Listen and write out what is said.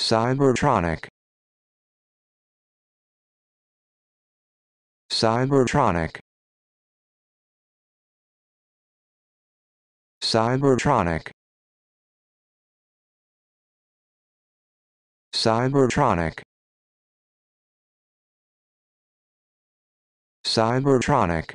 Cybertronic Cybertronic Cybertronic Cybertronic Cybertronic